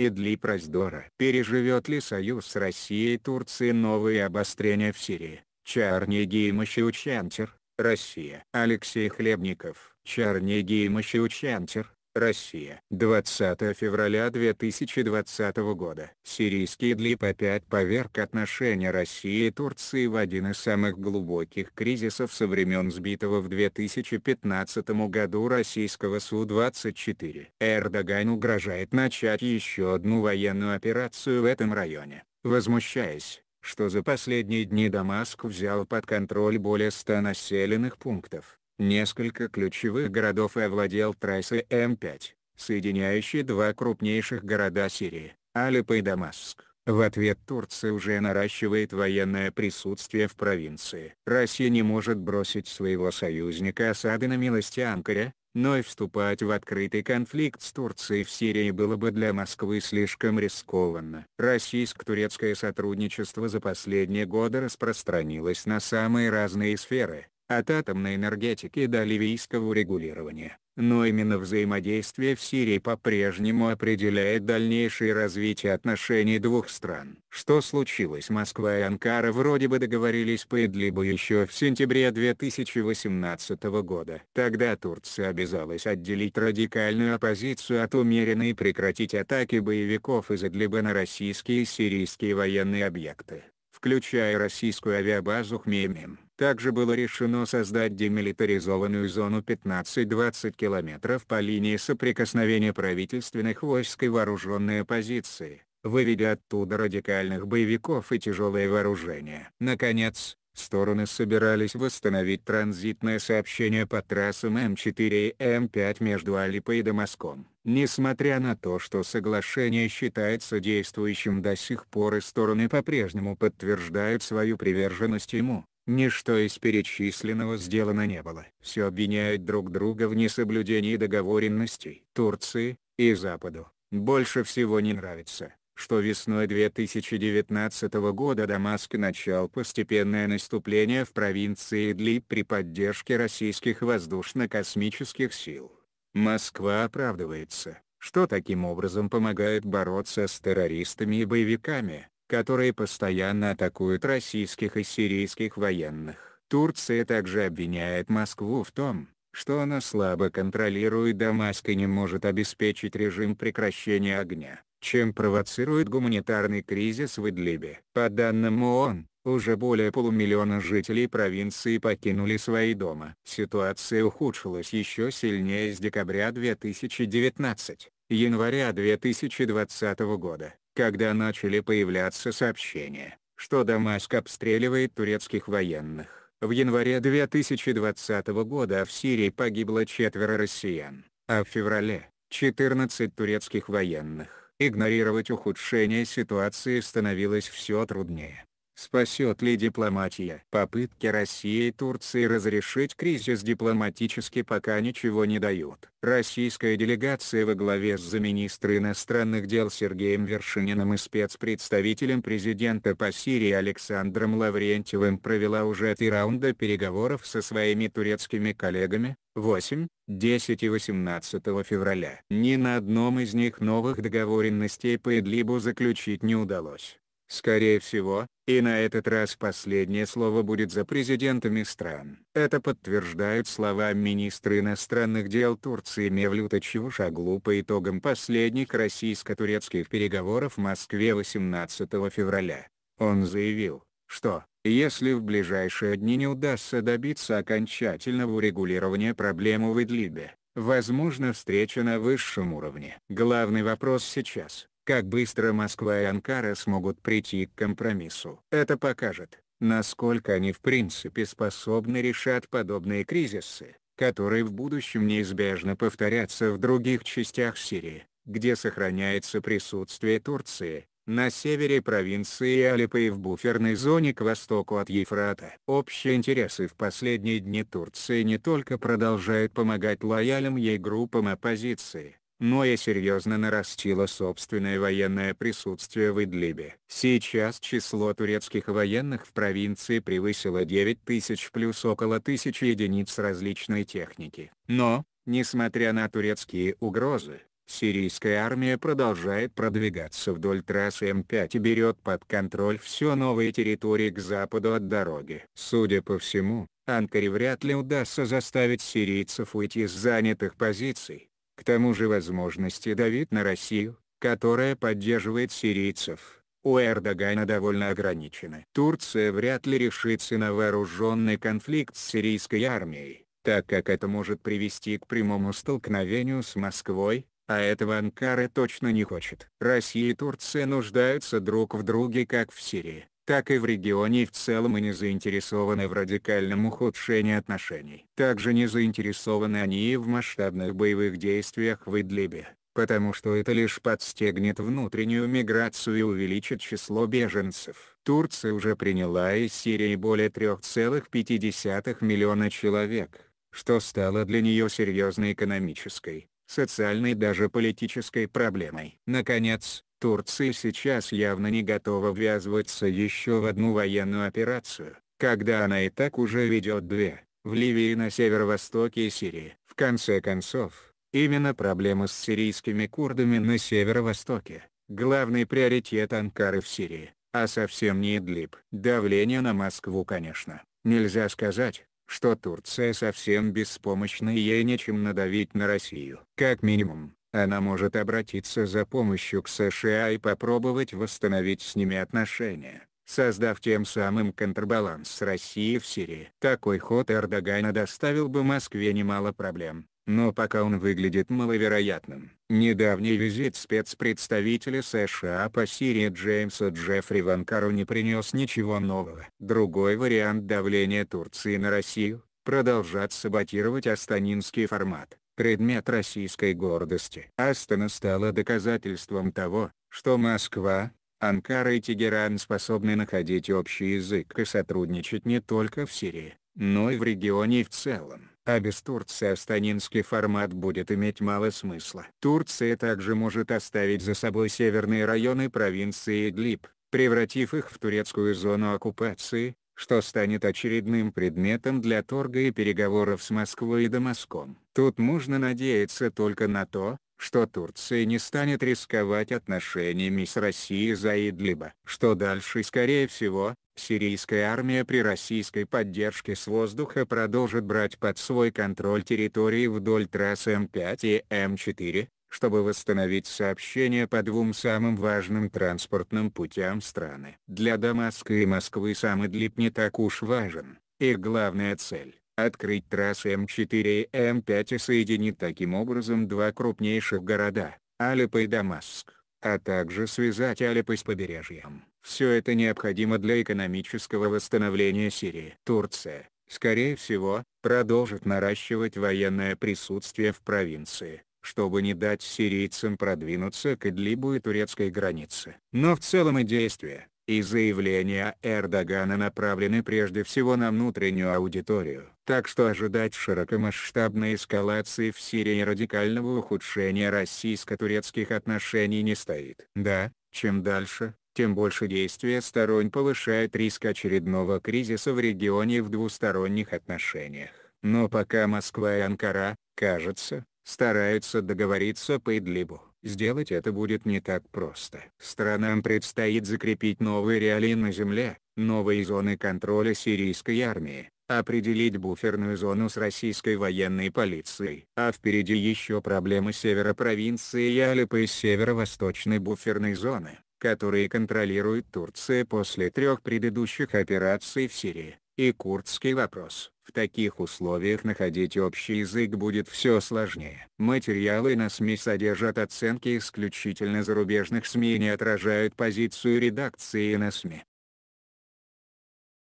и длип раздора. Переживет ли союз с Россией и Турцией новые обострения в Сирии? Чарнеги Мащучантер, Россия. Алексей Хлебников. Чарнеги Мащучантер, Россия. 20 февраля 2020 года. Сирийские длип опять поверг отношения России и Турции в один из самых глубоких кризисов со времен сбитого в 2015 году российского Су-24. Эрдоган угрожает начать еще одну военную операцию в этом районе, возмущаясь что за последние дни Дамаск взял под контроль более 100 населенных пунктов. Несколько ключевых городов и овладел трассой М5, соединяющей два крупнейших города Сирии, Алеппо и Дамаск. В ответ Турция уже наращивает военное присутствие в провинции. Россия не может бросить своего союзника осады на милости Анкара, но и вступать в открытый конфликт с Турцией в Сирии было бы для Москвы слишком рискованно. Российско-турецкое сотрудничество за последние годы распространилось на самые разные сферы, от атомной энергетики до ливийского урегулирования, но именно взаимодействие в Сирии по-прежнему определяет дальнейшее развитие отношений двух стран. Что случилось Москва и Анкара вроде бы договорились по Идлибу еще в сентябре 2018 года. Тогда Турция обязалась отделить радикальную оппозицию от умеренной и прекратить атаки боевиков из Идлиба на российские и сирийские военные объекты, включая российскую авиабазу Хмеймим. Также было решено создать демилитаризованную зону 15-20 километров по линии соприкосновения правительственных войск и вооруженной оппозиции, выведя оттуда радикальных боевиков и тяжелое вооружение. Наконец, стороны собирались восстановить транзитное сообщение по трассам М4 и М5 между Алипой и Дамаском. Несмотря на то, что соглашение считается действующим до сих пор и стороны по-прежнему подтверждают свою приверженность ему, Ничто из перечисленного сделано не было. Все обвиняют друг друга в несоблюдении договоренностей. Турции и Западу больше всего не нравится, что весной 2019 года Дамаск начал постепенное наступление в провинции Идлиб при поддержке российских воздушно-космических сил. Москва оправдывается, что таким образом помогает бороться с террористами и боевиками, которые постоянно атакуют российских и сирийских военных. Турция также обвиняет Москву в том, что она слабо контролирует Дамаск и не может обеспечить режим прекращения огня, чем провоцирует гуманитарный кризис в Идлибе. По данным ООН, уже более полумиллиона жителей провинции покинули свои дома. Ситуация ухудшилась еще сильнее с декабря 2019, января 2020 года когда начали появляться сообщения, что Дамаск обстреливает турецких военных. В январе 2020 года в Сирии погибло четверо россиян, а в феврале – 14 турецких военных. Игнорировать ухудшение ситуации становилось все труднее. Спасет ли дипломатия? Попытки России и Турции разрешить кризис дипломатически пока ничего не дают. Российская делегация во главе с замминистра иностранных дел Сергеем Вершининым и спецпредставителем президента по Сирии Александром Лаврентьевым провела уже три раунда переговоров со своими турецкими коллегами, 8, 10 и 18 февраля. Ни на одном из них новых договоренностей по Идлибу заключить не удалось. Скорее всего, и на этот раз последнее слово будет за президентами стран. Это подтверждают слова министра иностранных дел Турции Мевлюта Чавушаглу по итогам последних российско-турецких переговоров в Москве 18 февраля. Он заявил, что, если в ближайшие дни не удастся добиться окончательного урегулирования проблемы в Идлибе, возможно встреча на высшем уровне. Главный вопрос сейчас как быстро Москва и Анкара смогут прийти к компромиссу. Это покажет, насколько они в принципе способны решать подобные кризисы, которые в будущем неизбежно повторятся в других частях Сирии, где сохраняется присутствие Турции, на севере провинции Алеппо и в буферной зоне к востоку от Ефрата. Общие интересы в последние дни Турции не только продолжают помогать лояльным ей группам оппозиции, но и серьезно нарастила собственное военное присутствие в Идлибе. Сейчас число турецких военных в провинции превысило 9 тысяч плюс около тысячи единиц различной техники. Но, несмотря на турецкие угрозы, сирийская армия продолжает продвигаться вдоль трассы М5 и берет под контроль все новые территории к западу от дороги. Судя по всему, Анкаре вряд ли удастся заставить сирийцев уйти с занятых позиций, к тому же возможности давит на Россию, которая поддерживает сирийцев, у Эрдогана довольно ограничены. Турция вряд ли решится на вооруженный конфликт с сирийской армией, так как это может привести к прямому столкновению с Москвой, а этого Анкара точно не хочет. Россия и Турция нуждаются друг в друге как в Сирии, так и в регионе в целом и не заинтересованы в радикальном ухудшении отношений. Также не заинтересованы они и в масштабных боевых действиях в Идлибе, потому что это лишь подстегнет внутреннюю миграцию и увеличит число беженцев. Турция уже приняла из Сирии более 3,5 миллиона человек, что стало для нее серьезной экономической, социальной даже политической проблемой. Наконец, Турция сейчас явно не готова ввязываться еще в одну военную операцию, когда она и так уже ведет две, в Ливии и на северо-востоке Сирии. В конце концов, именно проблемы с сирийскими курдами на северо-востоке – главный приоритет Анкары в Сирии, а совсем не Идлиб. Давление на Москву конечно. Нельзя сказать, что Турция совсем беспомощна и ей нечем надавить на Россию. Как минимум, она может обратиться за помощью к США и попробовать восстановить с ними отношения, создав тем самым контрбаланс России в Сирии. Такой ход Эрдогана доставил бы Москве немало проблем, но пока он выглядит маловероятным. Недавний визит спецпредставителя США по Сирии Джеймса Джеффри Ванкару не принес ничего нового. Другой вариант давления Турции на Россию – продолжать саботировать астанинский формат предмет российской гордости. Астана стала доказательством того, что Москва, Анкара и Тегеран способны находить общий язык и сотрудничать не только в Сирии, но и в регионе в целом. А без Турции астанинский формат будет иметь мало смысла. Турция также может оставить за собой северные районы провинции Идлиб, превратив их в турецкую зону оккупации, что станет очередным предметом для торга и переговоров с Москвой и Дамаском. Тут можно надеяться только на то, что Турция не станет рисковать отношениями с Россией за Идлиба. Что дальше скорее всего, сирийская армия при российской поддержке с воздуха продолжит брать под свой контроль территории вдоль трасс М5 и М4, чтобы восстановить сообщение по двум самым важным транспортным путям страны. Для Дамаска и Москвы сам Идлиб не так уж важен. Их главная цель – открыть трассы М4 и М5 и соединить таким образом два крупнейших города – Алеппо и Дамаск, а также связать Алеппо с побережьем. Все это необходимо для экономического восстановления Сирии. Турция, скорее всего, продолжит наращивать военное присутствие в провинции чтобы не дать сирийцам продвинуться к Идлибу и турецкой границе. Но в целом и действия, и заявления Эрдогана направлены прежде всего на внутреннюю аудиторию. Так что ожидать широкомасштабной эскалации в Сирии и радикального ухудшения российско-турецких отношений не стоит. Да, чем дальше, тем больше действия сторон повышают риск очередного кризиса в регионе в двусторонних отношениях. Но пока Москва и Анкара, кажется, стараются договориться по Идлибу. Сделать это будет не так просто. Странам предстоит закрепить новые реалии на земле, новые зоны контроля сирийской армии, определить буферную зону с российской военной полицией. А впереди еще проблемы севера провинции Ялипа и северо-восточной буферной зоны, которые контролирует Турция после трех предыдущих операций в Сирии и курдский вопрос. В таких условиях находить общий язык будет все сложнее. Материалы на СМИ содержат оценки исключительно зарубежных СМИ и не отражают позицию редакции на СМИ.